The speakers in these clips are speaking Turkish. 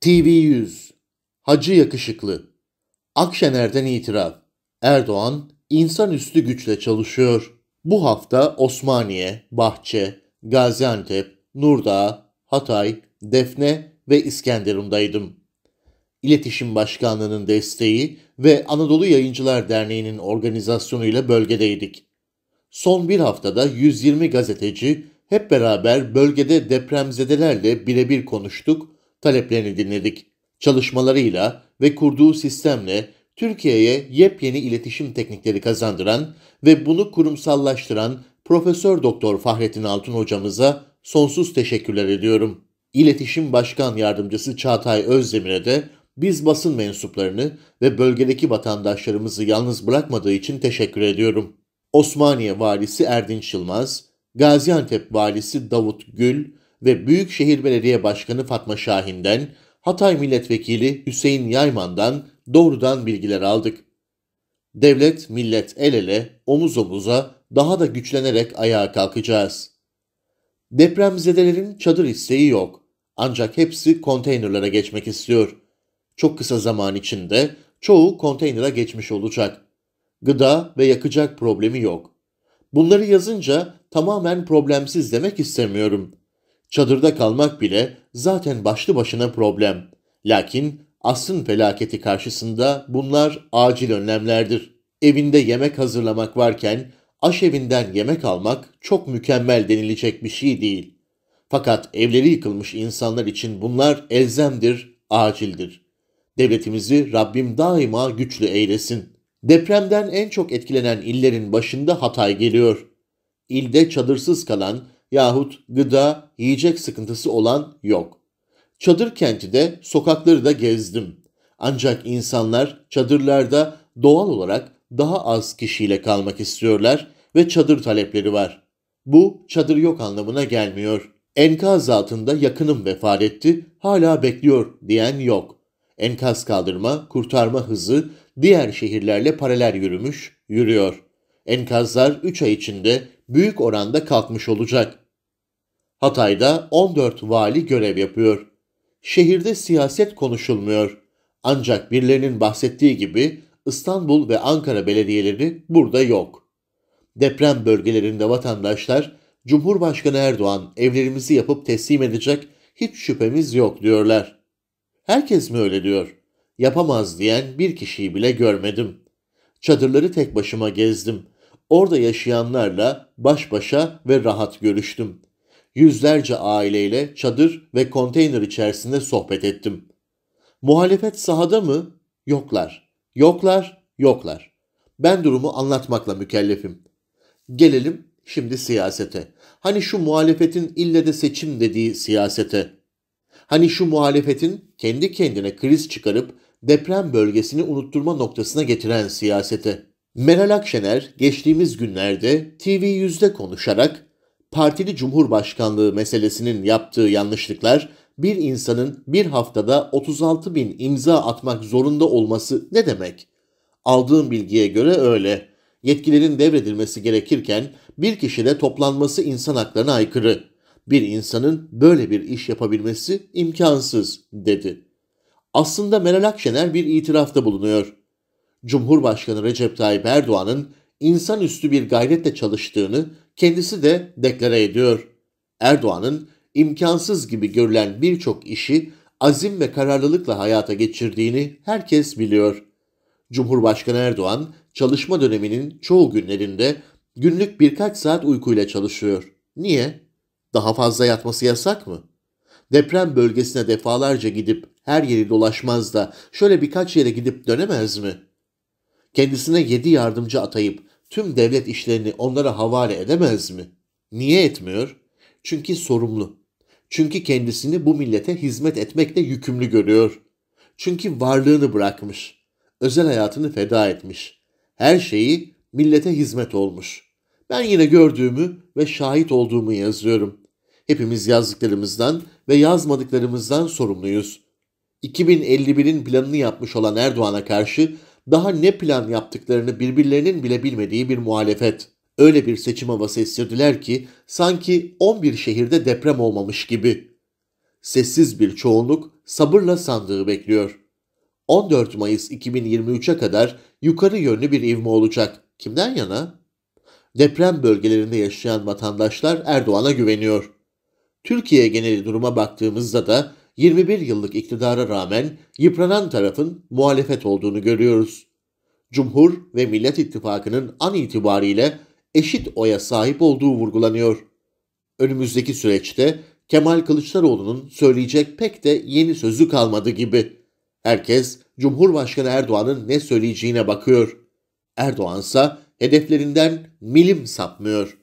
TV100 Hacı Yakışıklı Akşener'den itiraf Erdoğan insanüstü güçle çalışıyor. Bu hafta Osmaniye, Bahçe, Gaziantep, Nurdağ, Hatay, Defne ve İskenderun'daydım. İletişim Başkanlığı'nın desteği ve Anadolu Yayıncılar Derneği'nin organizasyonuyla bölgedeydik. Son bir haftada 120 gazeteci hep beraber bölgede depremzedelerle birebir konuştuk taleplerini dinledik. Çalışmalarıyla ve kurduğu sistemle Türkiye'ye yepyeni iletişim teknikleri kazandıran ve bunu kurumsallaştıran Profesör Doktor Fahrettin Altun hocamıza sonsuz teşekkürler ediyorum. İletişim Başkan Yardımcısı Çağatay Özdemir'e de biz basın mensuplarını ve bölgedeki vatandaşlarımızı yalnız bırakmadığı için teşekkür ediyorum. Osmaniye Valisi Erdinç Yılmaz, Gaziantep Valisi Davut Gül ve Büyükşehir Belediye Başkanı Fatma Şahin'den, Hatay Milletvekili Hüseyin Yayman'dan doğrudan bilgiler aldık. Devlet, millet el ele, omuz omuza daha da güçlenerek ayağa kalkacağız. Depremzedelerin çadır isteği yok. Ancak hepsi konteynerlara geçmek istiyor. Çok kısa zaman içinde çoğu konteynere geçmiş olacak. Gıda ve yakacak problemi yok. Bunları yazınca tamamen problemsiz demek istemiyorum. Çadırda kalmak bile zaten başlı başına problem. Lakin asrın felaketi karşısında bunlar acil önlemlerdir. Evinde yemek hazırlamak varken aşevinden yemek almak çok mükemmel denilecek bir şey değil. Fakat evleri yıkılmış insanlar için bunlar elzemdir, acildir. Devletimizi Rabbim daima güçlü eylesin. Depremden en çok etkilenen illerin başında Hatay geliyor. İlde çadırsız kalan yahut gıda, yiyecek sıkıntısı olan yok. Çadır kenti de sokakları da gezdim. Ancak insanlar çadırlarda doğal olarak daha az kişiyle kalmak istiyorlar ve çadır talepleri var. Bu çadır yok anlamına gelmiyor. Enkaz altında yakınım vefat etti, hala bekliyor diyen yok. Enkaz kaldırma, kurtarma hızı diğer şehirlerle paralel yürümüş, yürüyor.'' Enkazlar 3 ay içinde büyük oranda kalkmış olacak. Hatay'da 14 vali görev yapıyor. Şehirde siyaset konuşulmuyor. Ancak birilerinin bahsettiği gibi İstanbul ve Ankara belediyeleri burada yok. Deprem bölgelerinde vatandaşlar Cumhurbaşkanı Erdoğan evlerimizi yapıp teslim edecek hiç şüphemiz yok diyorlar. Herkes mi öyle diyor? Yapamaz diyen bir kişiyi bile görmedim. Çadırları tek başıma gezdim. Orada yaşayanlarla baş başa ve rahat görüştüm. Yüzlerce aileyle çadır ve konteyner içerisinde sohbet ettim. Muhalefet sahada mı? Yoklar. Yoklar, yoklar. Ben durumu anlatmakla mükellefim. Gelelim şimdi siyasete. Hani şu muhalefetin ille de seçim dediği siyasete. Hani şu muhalefetin kendi kendine kriz çıkarıp deprem bölgesini unutturma noktasına getiren siyasete. Meral Akşener geçtiğimiz günlerde TV100'de konuşarak partili cumhurbaşkanlığı meselesinin yaptığı yanlışlıklar bir insanın bir haftada 36 bin imza atmak zorunda olması ne demek? Aldığım bilgiye göre öyle. Yetkilerin devredilmesi gerekirken bir kişide toplanması insan haklarına aykırı. Bir insanın böyle bir iş yapabilmesi imkansız dedi. Aslında Meral Akşener bir itirafta bulunuyor. Cumhurbaşkanı Recep Tayyip Erdoğan'ın insanüstü bir gayretle çalıştığını kendisi de deklare ediyor. Erdoğan'ın imkansız gibi görülen birçok işi azim ve kararlılıkla hayata geçirdiğini herkes biliyor. Cumhurbaşkanı Erdoğan çalışma döneminin çoğu günlerinde günlük birkaç saat uykuyla çalışıyor. Niye? Daha fazla yatması yasak mı? Deprem bölgesine defalarca gidip her yeri dolaşmaz da şöyle birkaç yere gidip dönemez mi?'' kendisine yedi yardımcı atayıp tüm devlet işlerini onlara havale edemez mi? Niye etmiyor? Çünkü sorumlu. Çünkü kendisini bu millete hizmet etmekle yükümlü görüyor. Çünkü varlığını bırakmış. Özel hayatını feda etmiş. Her şeyi millete hizmet olmuş. Ben yine gördüğümü ve şahit olduğumu yazıyorum. Hepimiz yazdıklarımızdan ve yazmadıklarımızdan sorumluyuz. 2051'in planını yapmış olan Erdoğan'a karşı daha ne plan yaptıklarını birbirlerinin bile bilmediği bir muhalefet. Öyle bir seçim havası estirdiler ki sanki 11 şehirde deprem olmamış gibi. Sessiz bir çoğunluk sabırla sandığı bekliyor. 14 Mayıs 2023'e kadar yukarı yönlü bir ivme olacak. Kimden yana? Deprem bölgelerinde yaşayan vatandaşlar Erdoğan'a güveniyor. Türkiye geneli duruma baktığımızda da 21 yıllık iktidara rağmen yıpranan tarafın muhalefet olduğunu görüyoruz. Cumhur ve Millet İttifakı'nın an itibariyle eşit oya sahip olduğu vurgulanıyor. Önümüzdeki süreçte Kemal Kılıçdaroğlu'nun söyleyecek pek de yeni sözü kalmadı gibi. Herkes Cumhurbaşkanı Erdoğan'ın ne söyleyeceğine bakıyor. Erdoğansa hedeflerinden milim sapmıyor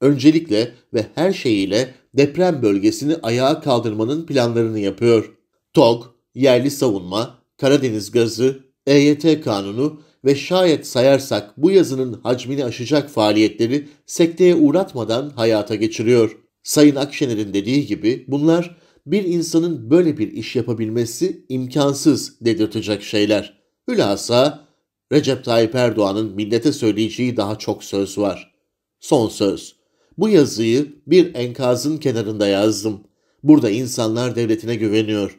öncelikle ve her şeyiyle deprem bölgesini ayağa kaldırmanın planlarını yapıyor. TOG, yerli savunma, Karadeniz gazı, EYT kanunu ve şayet sayarsak bu yazının hacmini aşacak faaliyetleri sekteye uğratmadan hayata geçiriyor. Sayın Akşener'in dediği gibi bunlar bir insanın böyle bir iş yapabilmesi imkansız dedirtecek şeyler. Hülasa Recep Tayyip Erdoğan'ın millete söyleyeceği daha çok söz var. Son söz. Bu yazıyı bir enkazın kenarında yazdım. Burada insanlar devletine güveniyor.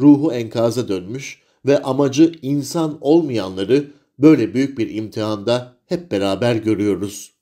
Ruhu enkaza dönmüş ve amacı insan olmayanları böyle büyük bir imtihanda hep beraber görüyoruz.''